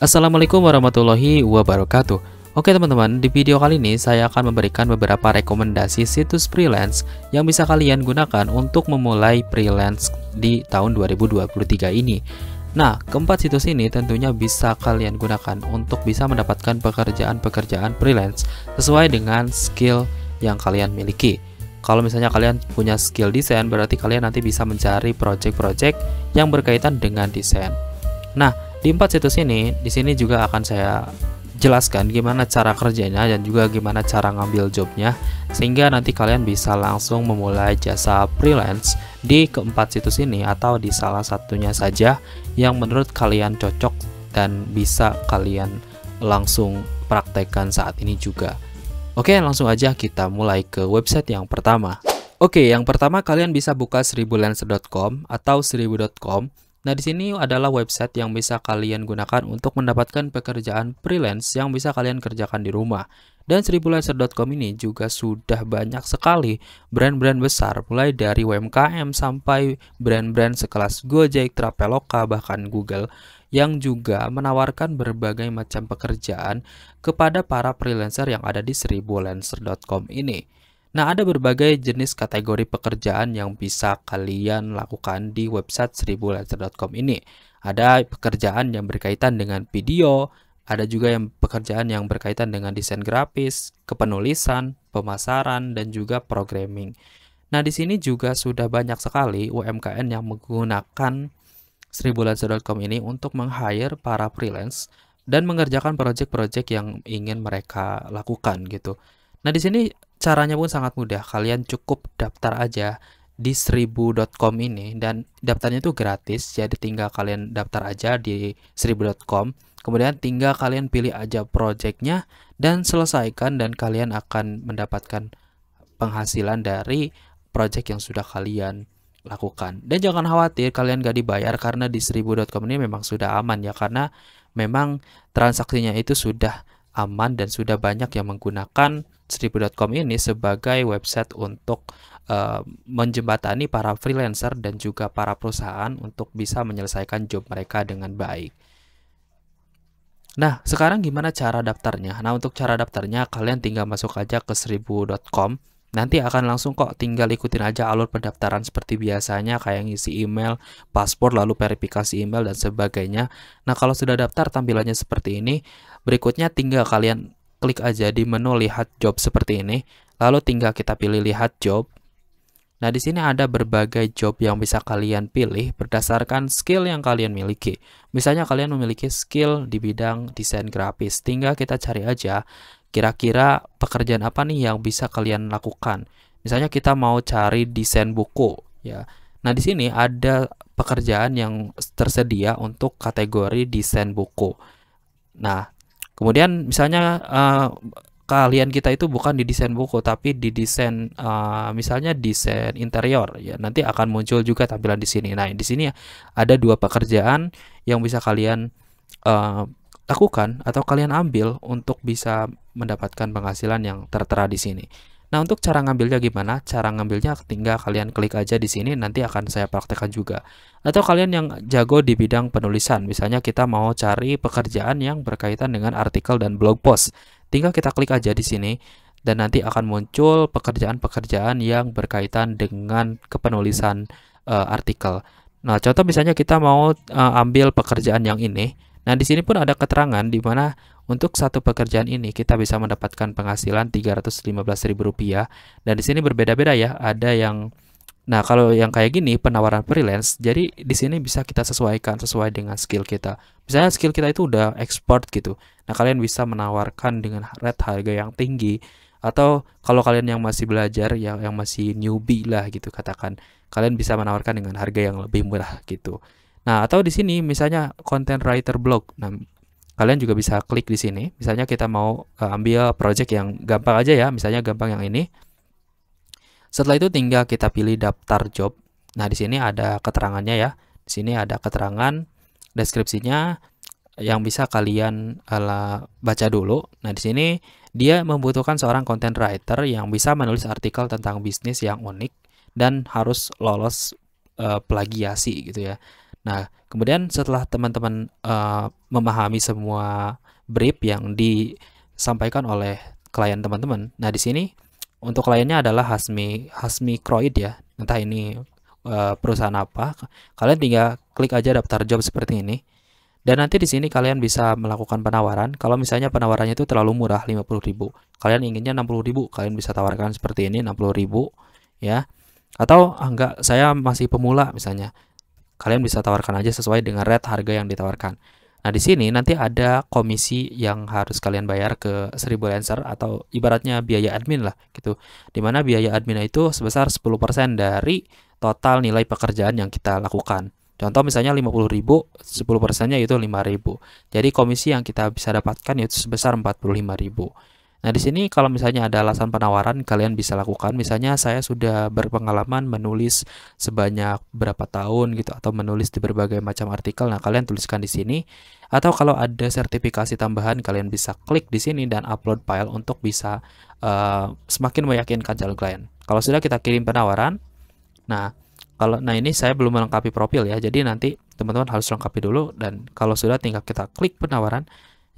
Assalamualaikum warahmatullahi wabarakatuh Oke teman-teman, di video kali ini saya akan memberikan beberapa rekomendasi situs freelance yang bisa kalian gunakan untuk memulai freelance di tahun 2023 ini Nah, keempat situs ini tentunya bisa kalian gunakan untuk bisa mendapatkan pekerjaan-pekerjaan freelance sesuai dengan skill yang kalian miliki. Kalau misalnya kalian punya skill desain, berarti kalian nanti bisa mencari project-project yang berkaitan dengan desain. Nah, di empat situs ini, di sini juga akan saya jelaskan gimana cara kerjanya dan juga gimana cara ngambil jobnya sehingga nanti kalian bisa langsung memulai jasa freelance di keempat situs ini atau di salah satunya saja yang menurut kalian cocok dan bisa kalian langsung praktekkan saat ini juga. Oke, langsung aja kita mulai ke website yang pertama. Oke, yang pertama kalian bisa buka 1000 atau 1000.com Nah, di sini adalah website yang bisa kalian gunakan untuk mendapatkan pekerjaan freelance yang bisa kalian kerjakan di rumah. Dan seribulancer.com ini juga sudah banyak sekali brand-brand besar, mulai dari UMKM sampai brand-brand sekelas Gojek, Traveloka, bahkan Google, yang juga menawarkan berbagai macam pekerjaan kepada para freelancer yang ada di seribulancer.com ini. Nah, ada berbagai jenis kategori pekerjaan yang bisa kalian lakukan di website seribulancer.com ini. Ada pekerjaan yang berkaitan dengan video, ada juga yang pekerjaan yang berkaitan dengan desain grafis, kepenulisan, pemasaran, dan juga programming. Nah, di sini juga sudah banyak sekali UMKM yang menggunakan seribulancer.com ini untuk meng-hire para freelance dan mengerjakan project-project yang ingin mereka lakukan gitu. Nah, di sini caranya pun sangat mudah. Kalian cukup daftar aja di seribu.com ini dan daftarnya itu gratis. Jadi tinggal kalian daftar aja di seribu.com. Kemudian tinggal kalian pilih aja projectnya dan selesaikan dan kalian akan mendapatkan penghasilan dari project yang sudah kalian lakukan. Dan jangan khawatir kalian gak dibayar karena di seribu.com ini memang sudah aman ya karena memang transaksinya itu sudah aman dan sudah banyak yang menggunakan seribu.com ini sebagai website untuk uh, menjembatani para freelancer dan juga para perusahaan untuk bisa menyelesaikan job mereka dengan baik. Nah, sekarang gimana cara daftarnya? Nah, untuk cara daftarnya kalian tinggal masuk aja ke seribu.com Nanti akan langsung kok tinggal ikutin aja alur pendaftaran seperti biasanya kayak ngisi email, paspor, lalu verifikasi email dan sebagainya. Nah kalau sudah daftar tampilannya seperti ini, berikutnya tinggal kalian klik aja di menu lihat job seperti ini, lalu tinggal kita pilih lihat job. Nah, di sini ada berbagai job yang bisa kalian pilih berdasarkan skill yang kalian miliki. Misalnya kalian memiliki skill di bidang desain grafis, tinggal kita cari aja kira-kira pekerjaan apa nih yang bisa kalian lakukan. Misalnya kita mau cari desain buku, ya. Nah, di sini ada pekerjaan yang tersedia untuk kategori desain buku. Nah, kemudian misalnya uh, eh, kalian kita itu bukan di desain buku tapi di desain uh, misalnya desain interior ya nanti akan muncul juga tampilan di sini. Nah, di sini ada dua pekerjaan yang bisa kalian uh, lakukan atau kalian ambil untuk bisa mendapatkan penghasilan yang tertera di sini. Nah, untuk cara ngambilnya gimana? Cara ngambilnya tinggal kalian klik aja di sini, nanti akan saya praktekkan juga. Atau kalian yang jago di bidang penulisan, misalnya kita mau cari pekerjaan yang berkaitan dengan artikel dan blog post. Tinggal kita klik aja di sini, dan nanti akan muncul pekerjaan-pekerjaan yang berkaitan dengan kepenulisan uh, artikel. Nah, contoh misalnya kita mau uh, ambil pekerjaan yang ini, Nah, di sini pun ada keterangan di mana untuk satu pekerjaan ini kita bisa mendapatkan penghasilan Rp315.000 dan di sini berbeda-beda ya. Ada yang Nah, kalau yang kayak gini penawaran freelance, jadi di sini bisa kita sesuaikan sesuai dengan skill kita. Misalnya skill kita itu udah export gitu. Nah, kalian bisa menawarkan dengan rate harga yang tinggi atau kalau kalian yang masih belajar yang yang masih newbie lah gitu katakan, kalian bisa menawarkan dengan harga yang lebih murah gitu. Nah, atau di sini misalnya content writer blog. Nah, kalian juga bisa klik di sini. Misalnya kita mau uh, ambil project yang gampang aja ya, misalnya gampang yang ini. Setelah itu tinggal kita pilih daftar job. Nah, di sini ada keterangannya ya. Di sini ada keterangan deskripsinya yang bisa kalian ala eh, baca dulu. Nah, di sini dia membutuhkan seorang content writer yang bisa menulis artikel tentang bisnis yang unik dan harus lolos uh, plagiasi gitu ya. Nah, kemudian setelah teman-teman uh, memahami semua brief yang disampaikan oleh klien teman-teman. Nah, di sini untuk kliennya adalah Hasmi Hasmi Croid ya. Entah ini uh, perusahaan apa. Kalian tinggal klik aja daftar job seperti ini. Dan nanti di sini kalian bisa melakukan penawaran. Kalau misalnya penawarannya itu terlalu murah 50.000, kalian inginnya 60.000, kalian bisa tawarkan seperti ini 60.000 ya. Atau enggak saya masih pemula misalnya kalian bisa tawarkan aja sesuai dengan rate harga yang ditawarkan. Nah, di sini nanti ada komisi yang harus kalian bayar ke 1000 Lancer atau ibaratnya biaya admin lah gitu. Dimana biaya admin itu sebesar 10% dari total nilai pekerjaan yang kita lakukan. Contoh misalnya 50.000, 10 persennya itu 5.000. Jadi komisi yang kita bisa dapatkan yaitu sebesar 45.000. Nah, di sini kalau misalnya ada alasan penawaran kalian bisa lakukan. Misalnya saya sudah berpengalaman menulis sebanyak berapa tahun gitu atau menulis di berbagai macam artikel. Nah, kalian tuliskan di sini atau kalau ada sertifikasi tambahan kalian bisa klik di sini dan upload file untuk bisa uh, semakin meyakinkan calon klien. Kalau sudah kita kirim penawaran. Nah, kalau nah ini saya belum melengkapi profil ya. Jadi nanti teman-teman harus lengkapi dulu dan kalau sudah tinggal kita klik penawaran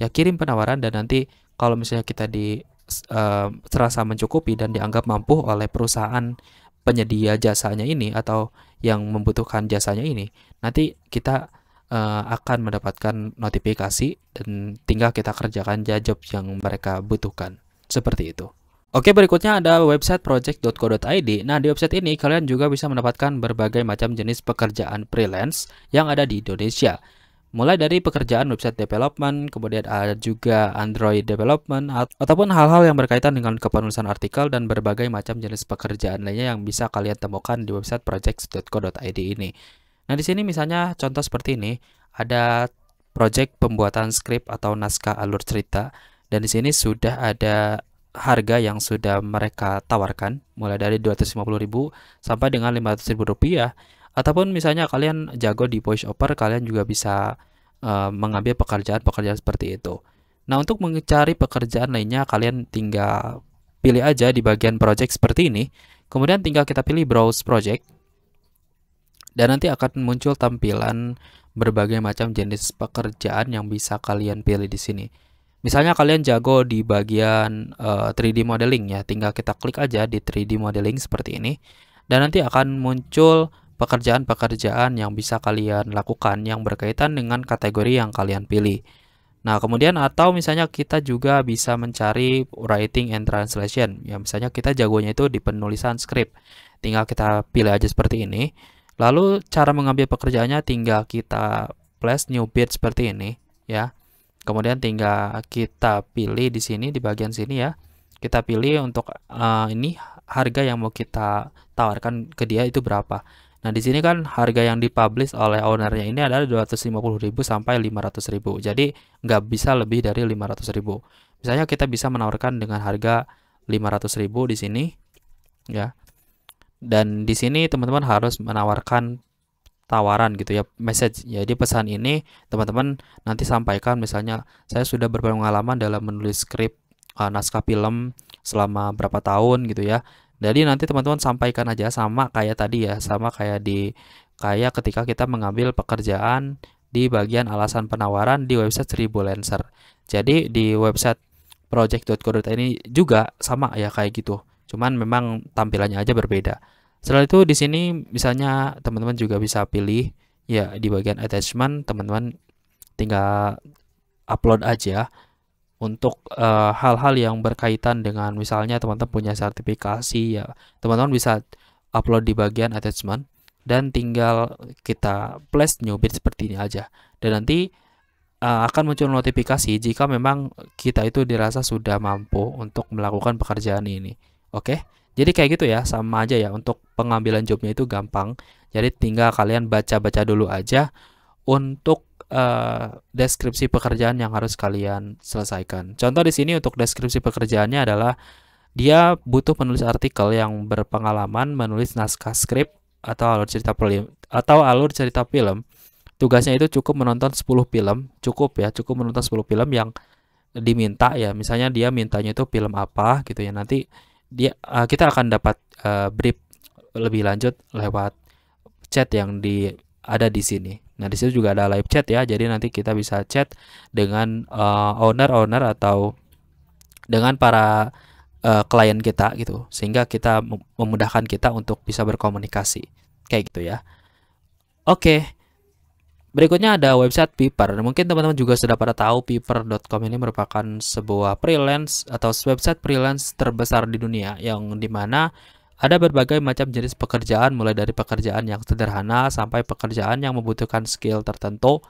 ya kirim penawaran dan nanti kalau misalnya kita di uh, eh, terasa mencukupi dan dianggap mampu oleh perusahaan penyedia jasanya ini atau yang membutuhkan jasanya ini, nanti kita uh, akan mendapatkan notifikasi dan tinggal kita kerjakan job yang mereka butuhkan. Seperti itu. Oke, berikutnya ada website project.co.id. Nah, di website ini kalian juga bisa mendapatkan berbagai macam jenis pekerjaan freelance yang ada di Indonesia mulai dari pekerjaan website development, kemudian ada juga Android development ataupun hal-hal yang berkaitan dengan kepenulisan artikel dan berbagai macam jenis pekerjaan lainnya yang bisa kalian temukan di website projects.co.id ini. Nah, di sini misalnya contoh seperti ini, ada project pembuatan skrip atau naskah alur cerita dan di sini sudah ada harga yang sudah mereka tawarkan mulai dari 250.000 sampai dengan 500.000 rupiah Ataupun misalnya kalian jago di voice over, kalian juga bisa uh, mengambil pekerjaan-pekerjaan seperti itu. Nah, untuk mencari pekerjaan lainnya, kalian tinggal pilih aja di bagian project seperti ini. Kemudian tinggal kita pilih browse project. Dan nanti akan muncul tampilan berbagai macam jenis pekerjaan yang bisa kalian pilih di sini. Misalnya kalian jago di bagian uh, eh, 3D modeling ya, tinggal kita klik aja di 3D modeling seperti ini. Dan nanti akan muncul pekerjaan-pekerjaan yang bisa kalian lakukan yang berkaitan dengan kategori yang kalian pilih. Nah, kemudian atau misalnya kita juga bisa mencari writing and translation. Ya, misalnya kita jagonya itu di penulisan skrip. Tinggal kita pilih aja seperti ini. Lalu cara mengambil pekerjaannya tinggal kita plus new bid seperti ini, ya. Kemudian tinggal kita pilih di sini di bagian sini ya. Kita pilih untuk uh, ini harga yang mau kita tawarkan ke dia itu berapa. Nah, di sini kan harga yang dipublish oleh ownernya ini adalah 250.000 sampai 500.000. Jadi, nggak bisa lebih dari 500.000. Misalnya kita bisa menawarkan dengan harga 500.000 di sini ya. Dan di sini teman-teman harus menawarkan tawaran gitu ya message jadi pesan ini teman-teman nanti sampaikan misalnya saya sudah berpengalaman dalam menulis skrip uh, naskah film selama berapa tahun gitu ya jadi nanti teman-teman sampaikan aja sama kayak tadi ya, sama kayak di kayak ketika kita mengambil pekerjaan di bagian alasan penawaran di website Seribu Lancer. Jadi di website project.co.id ini juga sama ya kayak gitu. Cuman memang tampilannya aja berbeda. Setelah itu di sini misalnya teman-teman juga bisa pilih ya di bagian attachment teman-teman tinggal upload aja untuk eh, hal-hal uh, yang berkaitan dengan misalnya teman-teman punya sertifikasi ya teman-teman bisa upload di bagian attachment dan tinggal kita place new bit seperti ini aja dan nanti uh, akan muncul notifikasi jika memang kita itu dirasa sudah mampu untuk melakukan pekerjaan ini oke jadi kayak gitu ya sama aja ya untuk pengambilan jobnya itu gampang jadi tinggal kalian baca-baca dulu aja untuk uh, deskripsi pekerjaan yang harus kalian selesaikan. Contoh di sini untuk deskripsi pekerjaannya adalah dia butuh penulis artikel yang berpengalaman menulis naskah skrip atau alur cerita film atau alur cerita film. Tugasnya itu cukup menonton 10 film, cukup ya, cukup menonton 10 film yang diminta ya. Misalnya dia mintanya itu film apa gitu ya. Nanti dia uh, kita akan dapat uh, brief lebih lanjut lewat chat yang di ada di sini. Nah, di situ juga ada live chat ya. Jadi nanti kita bisa chat dengan eh, owner-owner uh, atau dengan para uh, klien kita gitu. Sehingga kita memudahkan kita untuk bisa berkomunikasi. Kayak gitu ya. Oke. Okay. Berikutnya ada website Piper. Mungkin teman-teman juga sudah pada tahu piper.com ini merupakan sebuah freelance atau website freelance terbesar di dunia yang dimana mana ada berbagai macam jenis pekerjaan mulai dari pekerjaan yang sederhana sampai pekerjaan yang membutuhkan skill tertentu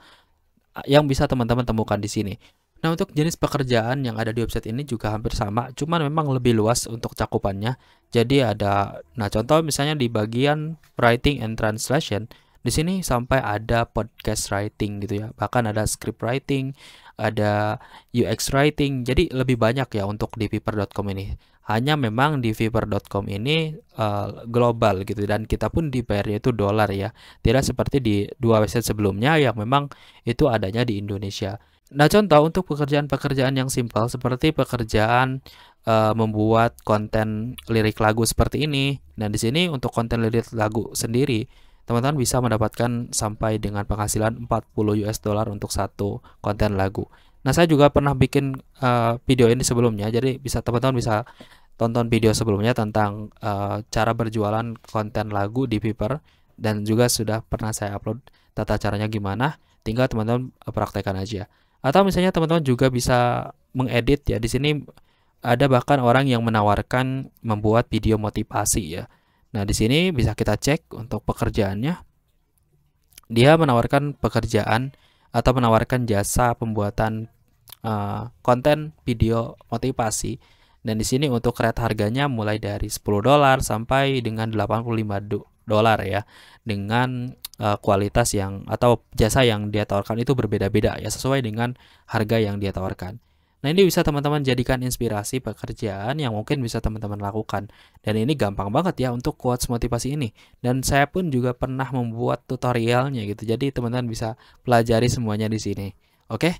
yang bisa teman-teman temukan di sini. Nah, untuk jenis pekerjaan yang ada di website ini juga hampir sama, cuman memang lebih luas untuk cakupannya. Jadi ada nah contoh misalnya di bagian writing and translation, di sini sampai ada podcast writing gitu ya. Bahkan ada script writing, ada UX writing. Jadi lebih banyak ya untuk di paper.com ini hanya memang di Fiverr.com ini uh, global gitu dan kita pun di dibayarnya itu dolar ya tidak seperti di dua website sebelumnya yang memang itu adanya di Indonesia nah contoh untuk pekerjaan-pekerjaan yang simpel seperti pekerjaan uh, membuat konten lirik lagu seperti ini dan nah, di sini untuk konten lirik lagu sendiri teman-teman bisa mendapatkan sampai dengan penghasilan 40 US dollar untuk satu konten lagu Nah, saya juga pernah bikin uh, video ini sebelumnya, jadi bisa teman-teman bisa tonton video sebelumnya tentang uh, cara berjualan konten lagu di Viper dan juga sudah pernah saya upload tata caranya gimana. Tinggal teman-teman eh, praktekkan aja. Atau misalnya teman-teman juga bisa mengedit ya. Di sini ada bahkan orang yang menawarkan membuat video motivasi ya. Nah, di sini bisa kita cek untuk pekerjaannya. Dia menawarkan pekerjaan atau menawarkan jasa pembuatan uh, konten video motivasi dan di sini untuk rate harganya mulai dari 10 dolar sampai dengan 85 dolar ya dengan uh, kualitas yang atau jasa yang dia tawarkan itu berbeda-beda ya sesuai dengan harga yang dia tawarkan. Nah ini bisa teman-teman jadikan inspirasi pekerjaan yang mungkin bisa teman-teman lakukan. Dan ini gampang banget ya untuk quotes motivasi ini. Dan saya pun juga pernah membuat tutorialnya gitu. Jadi teman-teman bisa pelajari semuanya di sini. Oke?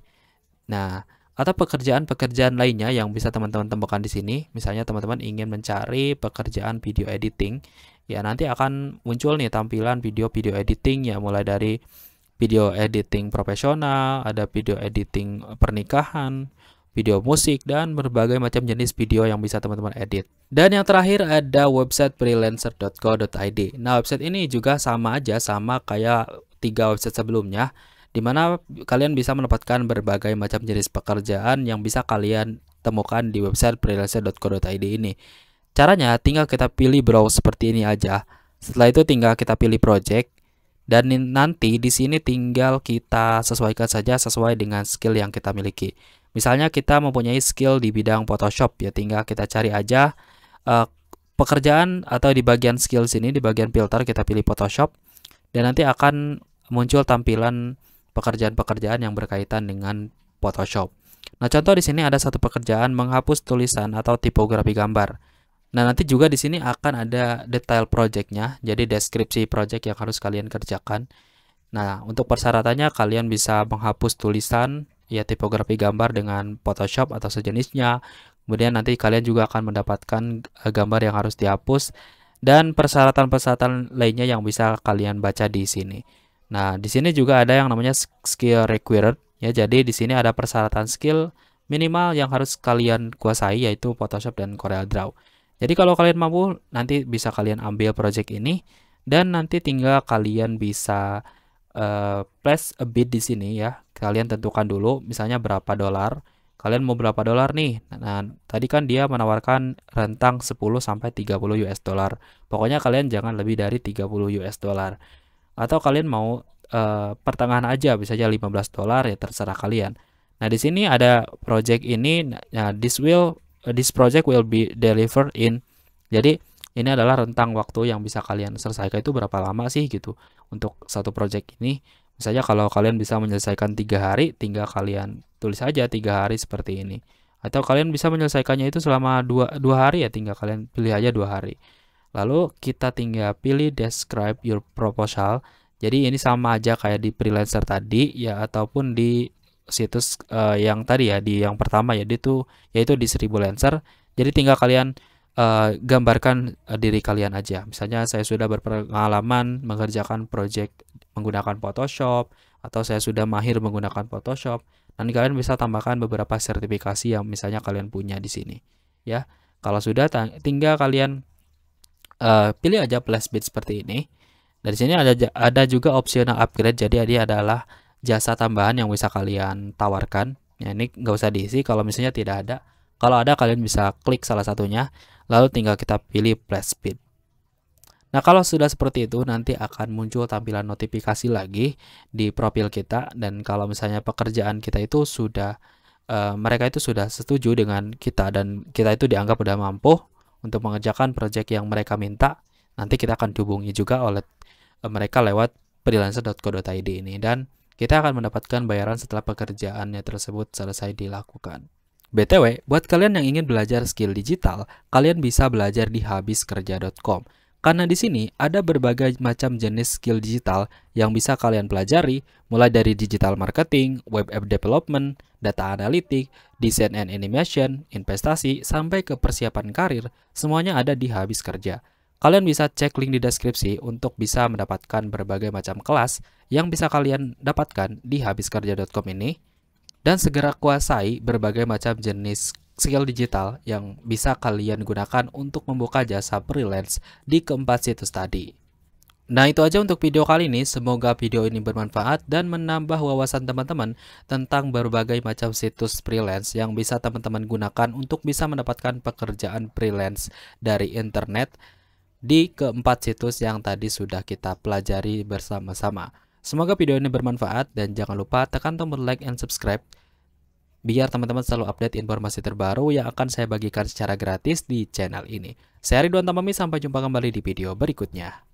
Nah, atau pekerjaan-pekerjaan lainnya yang bisa teman-teman temukan di sini. Misalnya teman-teman ingin mencari pekerjaan video editing. Ya nanti akan muncul nih tampilan video-video editing ya mulai dari video editing profesional, ada video editing pernikahan, video musik, dan berbagai macam jenis video yang bisa teman-teman edit. Dan yang terakhir ada website freelancer.co.id. Nah, website ini juga sama aja, sama kayak tiga website sebelumnya, di mana kalian bisa mendapatkan berbagai macam jenis pekerjaan yang bisa kalian temukan di website freelancer.co.id ini. Caranya tinggal kita pilih browse seperti ini aja. Setelah itu tinggal kita pilih project dan nanti di sini tinggal kita sesuaikan saja sesuai dengan skill yang kita miliki. Misalnya kita mempunyai skill di bidang Photoshop ya tinggal kita cari aja uh, pekerjaan atau di bagian skill sini di bagian filter kita pilih Photoshop dan nanti akan muncul tampilan pekerjaan-pekerjaan yang berkaitan dengan Photoshop. Nah, contoh di sini ada satu pekerjaan menghapus tulisan atau tipografi gambar. Nah, nanti juga di sini akan ada detail projectnya, jadi deskripsi project yang harus kalian kerjakan. Nah, untuk persyaratannya kalian bisa menghapus tulisan ya tipografi gambar dengan Photoshop atau sejenisnya. Kemudian nanti kalian juga akan mendapatkan eh, gambar yang harus dihapus dan persyaratan-persyaratan lainnya yang bisa kalian baca di sini. Nah, di sini juga ada yang namanya skill required ya. Jadi di sini ada persyaratan skill minimal yang harus kalian kuasai yaitu Photoshop dan Corel Draw. Jadi kalau kalian mampu nanti bisa kalian ambil project ini dan nanti tinggal kalian bisa uh, place a bit di sini ya. Kalian tentukan dulu misalnya berapa dolar. Kalian mau berapa dolar nih? Nah, tadi kan dia menawarkan rentang 10 sampai 30 US dollar. Pokoknya kalian jangan lebih dari 30 US dollar. Atau kalian mau uh, pertengahan aja bisa aja 15 dolar ya terserah kalian. Nah, di sini ada project ini nah this will this project will be delivered in. Jadi ini adalah rentang waktu yang bisa kalian selesaikan itu berapa lama sih gitu untuk satu project ini misalnya kalau kalian bisa menyelesaikan tiga hari tinggal kalian tulis aja tiga hari seperti ini atau kalian bisa menyelesaikannya itu selama dua, dua hari ya tinggal kalian pilih aja dua hari lalu kita tinggal pilih describe your proposal jadi ini sama aja kayak di freelancer tadi ya ataupun di situs uh, yang tadi ya di yang pertama ya itu yaitu di Seribu Lancer jadi tinggal kalian Eh, gambarkan eh, diri kalian aja. Misalnya saya sudah berpengalaman mengerjakan project menggunakan Photoshop atau saya sudah mahir menggunakan Photoshop. Dan kalian bisa tambahkan beberapa sertifikasi yang misalnya kalian punya di sini. Ya, kalau sudah tinggal kalian uh, pilih aja plus bit seperti ini. Dari sini ada ada juga opsional upgrade. Jadi ini adalah jasa tambahan yang bisa kalian tawarkan. Ya, ini nggak usah diisi kalau misalnya tidak ada. Kalau ada kalian bisa klik salah satunya Lalu tinggal kita pilih plus speed. Nah, kalau sudah seperti itu, nanti akan muncul tampilan notifikasi lagi di profil kita. Dan kalau misalnya pekerjaan kita itu sudah, e, mereka itu sudah setuju dengan kita, dan kita itu dianggap sudah mampu untuk mengerjakan proyek yang mereka minta. Nanti kita akan dihubungi juga oleh e, mereka lewat freelancer.co.id ini, dan kita akan mendapatkan bayaran setelah pekerjaannya tersebut selesai dilakukan. BTW, buat kalian yang ingin belajar skill digital, kalian bisa belajar di habiskerja.com. Karena di sini ada berbagai macam jenis skill digital yang bisa kalian pelajari, mulai dari digital marketing, web app development, data analitik, design and animation, investasi, sampai ke persiapan karir, semuanya ada di Habis Kerja. Kalian bisa cek link di deskripsi untuk bisa mendapatkan berbagai macam kelas yang bisa kalian dapatkan di habiskerja.com ini dan segera kuasai berbagai macam jenis skill digital yang bisa kalian gunakan untuk membuka jasa freelance di keempat situs tadi. Nah itu aja untuk video kali ini, semoga video ini bermanfaat dan menambah wawasan teman-teman tentang berbagai macam situs freelance yang bisa teman-teman gunakan untuk bisa mendapatkan pekerjaan freelance dari internet di keempat situs yang tadi sudah kita pelajari bersama-sama. Semoga video ini bermanfaat dan jangan lupa tekan tombol like and subscribe biar teman-teman selalu update informasi terbaru yang akan saya bagikan secara gratis di channel ini. Saya Ridwan Tamami, sampai jumpa kembali di video berikutnya.